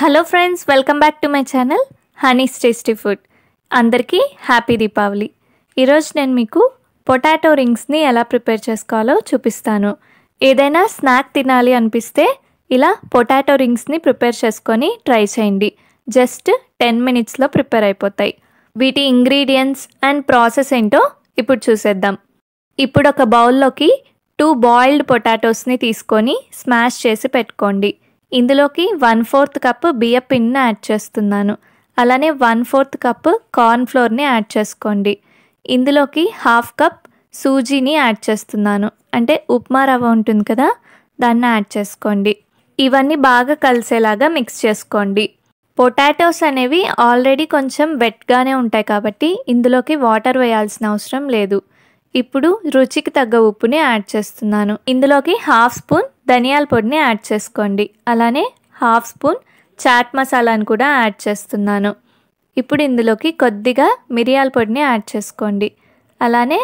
hello friends welcome back to my channel Honey's tasty food అందరికీ happy Deepavali ఈరోజు నేను మీకు పొటాటో రింగ్స్ని ఎలా ప్రిపేర్ చేసుకోవాలో చూపిస్తాను ఏదైనా స్నాక్ తినాలి అనిపిస్తే ఇలా పొటాటో రింగ్స్ని ప్రిపేర్ చేసుకొని ట్రై చేయండి జస్ట్ టెన్ మినిట్స్లో ప్రిపేర్ అయిపోతాయి వీటి ఇంగ్రీడియంట్స్ అండ్ ప్రాసెస్ ఏంటో ఇప్పుడు చూసేద్దాం ఇప్పుడు ఒక బౌల్లోకి టూ బాయిల్డ్ పొటాటోస్ని తీసుకొని స్మాష్ చేసి పెట్టుకోండి ఇందులోకి వన్ ఫోర్త్ కప్ బియ్య పిండిని యాడ్ చేస్తున్నాను అలానే వన్ ఫోర్త్ కప్ కార్న్ ఫ్లోర్ని యాడ్ చేసుకోండి ఇందులోకి హాఫ్ కప్ సూజీని యాడ్ చేస్తున్నాను అంటే ఉప్మా రవ్వ ఉంటుంది కదా దాన్ని యాడ్ చేసుకోండి ఇవన్నీ బాగా కలిసేలాగా మిక్స్ చేసుకోండి పొటాటోస్ అనేవి ఆల్రెడీ కొంచెం వెట్గానే ఉంటాయి కాబట్టి ఇందులోకి వాటర్ వేయాల్సిన అవసరం లేదు ఇప్పుడు రుచికి తగ్గ ఉప్పుని యాడ్ చేస్తున్నాను ఇందులోకి హాఫ్ స్పూన్ ధనియాల పొడిని యాడ్ చేసుకోండి అలానే హాఫ్ స్పూన్ చాట్ మసాలాను కూడా యాడ్ చేస్తున్నాను ఇప్పుడు ఇందులోకి కొద్దిగా మిరియాల పొడిని యాడ్ చేసుకోండి అలానే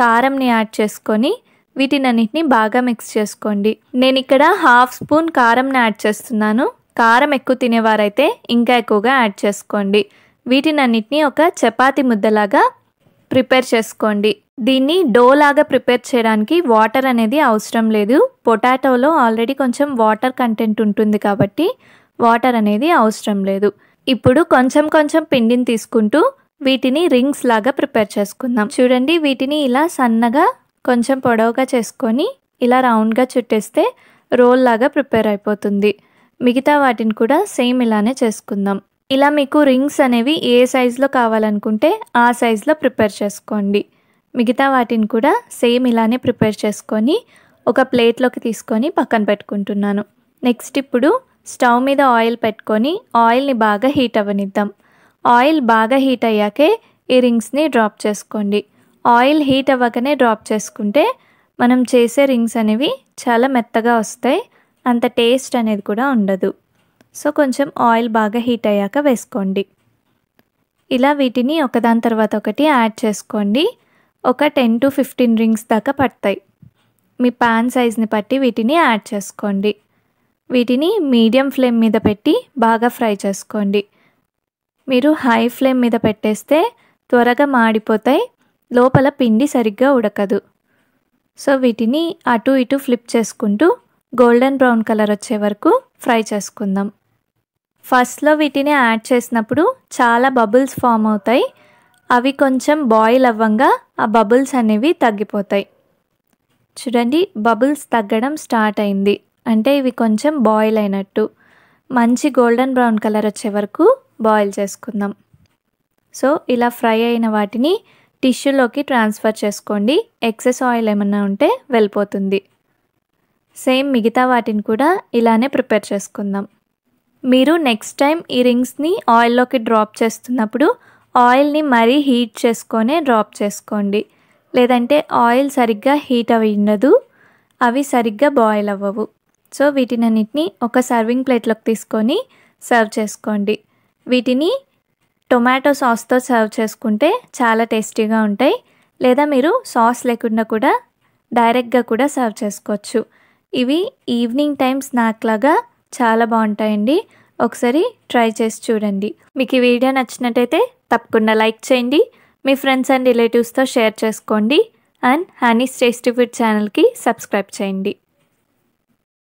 కారంని యాడ్ చేసుకొని వీటినన్నిటిని బాగా మిక్స్ చేసుకోండి నేను ఇక్కడ హాఫ్ స్పూన్ కారంని యాడ్ చేస్తున్నాను కారం ఎక్కువ తినేవారైతే ఇంకా ఎక్కువగా యాడ్ చేసుకోండి వీటినన్నిటిని ఒక చపాతి ముద్దలాగా ప్రిపేర్ చేసుకోండి దీన్ని డో లాగా ప్రిపేర్ చేయడానికి వాటర్ అనేది అవసరం లేదు పొటాటోలో ఆల్రెడీ కొంచెం వాటర్ కంటెంట్ ఉంటుంది కాబట్టి వాటర్ అనేది అవసరం లేదు ఇప్పుడు కొంచెం కొంచెం పిండిని తీసుకుంటూ వీటిని రింగ్స్ లాగా ప్రిపేర్ చేసుకుందాం చూడండి వీటిని ఇలా సన్నగా కొంచెం పొడవుగా చేసుకొని ఇలా రౌండ్గా చుట్టేస్తే రోల్ లాగా ప్రిపేర్ అయిపోతుంది మిగతా వాటిని కూడా సేమ్ ఇలానే చేసుకుందాం ఇలా మీకు రింగ్స్ అనేవి ఏ సైజులో కావాలనుకుంటే ఆ సైజులో ప్రిపేర్ చేసుకోండి మిగతా వాటిని కూడా సేమ్ ఇలానే ప్రిపేర్ చేసుకొని ఒక ప్లేట్లోకి తీసుకొని పక్కన పెట్టుకుంటున్నాను నెక్స్ట్ ఇప్పుడు స్టవ్ మీద ఆయిల్ పెట్టుకొని ఆయిల్ని బాగా హీట్ అవ్వనిద్దాం ఆయిల్ బాగా హీట్ అయ్యాకే ఈ రింగ్స్ని డ్రాప్ చేసుకోండి ఆయిల్ హీట్ అవ్వకనే డ్రాప్ చేసుకుంటే మనం చేసే రింగ్స్ అనేవి చాలా మెత్తగా వస్తాయి అంత టేస్ట్ అనేది కూడా ఉండదు సో కొంచెం ఆయిల్ బాగా హీట్ అయ్యాక వేసుకోండి ఇలా వీటిని ఒకదాని తర్వాత ఒకటి యాడ్ చేసుకోండి ఒక టెన్ టు ఫిఫ్టీన్ రింగ్స్ దాకా పడతాయి మీ ప్యాన్ సైజ్ని బట్టి వీటిని యాడ్ చేసుకోండి వీటిని మీడియం ఫ్లేమ్ మీద పెట్టి బాగా ఫ్రై చేసుకోండి మీరు హై ఫ్లేమ్ మీద పెట్టేస్తే త్వరగా మాడిపోతాయి లోపల పిండి సరిగ్గా ఉడకదు సో వీటిని అటు ఇటు ఫ్లిప్ చేసుకుంటూ గోల్డెన్ బ్రౌన్ కలర్ వచ్చే వరకు ఫ్రై చేసుకుందాం ఫస్ట్లో వీటిని యాడ్ చేసినప్పుడు చాలా బబుల్స్ ఫామ్ అవుతాయి అవి కొంచెం బాయిల్ అవ్వంగా ఆ బబుల్స్ అనేవి తగ్గిపోతాయి చూడండి బబుల్స్ తగ్గడం స్టార్ట్ అయింది అంటే ఇవి కొంచెం బాయిల్ అయినట్టు మంచి గోల్డెన్ బ్రౌన్ కలర్ వచ్చే వరకు బాయిల్ చేసుకుందాం సో ఇలా ఫ్రై అయిన వాటిని టిష్యూలోకి ట్రాన్స్ఫర్ చేసుకోండి ఎక్సెస్ ఆయిల్ ఏమన్నా ఉంటే వెళ్ళిపోతుంది సేమ్ మిగతా వాటిని కూడా ఇలానే ప్రిపేర్ చేసుకుందాం మీరు నెక్స్ట్ టైం ఈ రింగ్స్ని ఆయిల్లోకి డ్రాప్ చేస్తున్నప్పుడు ఆయిల్ని మరీ హీట్ చేసుకొనే డ్రాప్ చేసుకోండి లేదంటే ఆయిల్ సరిగ్గా హీట్ అవి ఉండదు అవి సరిగ్గా బాయిల్ అవ్వవు సో వీటినన్నిటిని ఒక సర్వింగ్ ప్లేట్లోకి తీసుకొని సర్వ్ చేసుకోండి వీటిని టొమాటో సాస్తో సర్వ్ చేసుకుంటే చాలా టేస్టీగా ఉంటాయి లేదా మీరు సాస్ లేకుండా కూడా డైరెక్ట్గా కూడా సర్వ్ చేసుకోవచ్చు ఇవి ఈవినింగ్ టైం స్నాక్ లాగా చాలా బాగుంటాయండి ఒకసారి ట్రై చేసి చూడండి మీకు ఈ వీడియో నచ్చినట్టయితే తప్పకుండా లైక్ చేయండి మీ ఫ్రెండ్స్ అండ్ రిలేటివ్స్తో షేర్ చేసుకోండి అండ్ హనీ టేస్టీ ఫుడ్ ఛానల్కి సబ్స్క్రైబ్ చేయండి